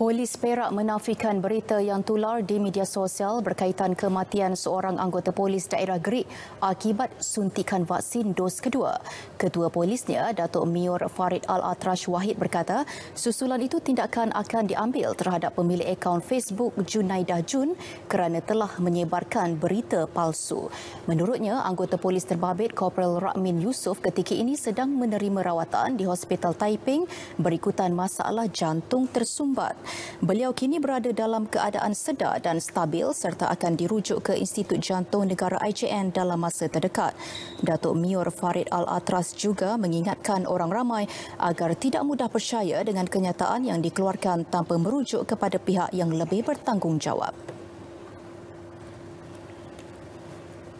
Polis Perak menafikan berita yang tular di media sosial berkaitan kematian seorang anggota polis daerah Gerik akibat suntikan vaksin dos kedua. Ketua polisnya, Datuk Mior Farid Al-Atrash Wahid berkata, susulan itu tindakan akan diambil terhadap pemilik akaun Facebook Junaidah Jun kerana telah menyebarkan berita palsu. Menurutnya, anggota polis terbabit Korporal Rakmin Yusof ketika ini sedang menerima rawatan di Hospital Taiping berikutan masalah jantung tersumbat. Beliau kini berada dalam keadaan sedar dan stabil serta akan dirujuk ke Institut Jantung Negara IJN dalam masa terdekat. Datuk Mior Farid Al-Atras juga mengingatkan orang ramai agar tidak mudah percaya dengan kenyataan yang dikeluarkan tanpa merujuk kepada pihak yang lebih bertanggungjawab.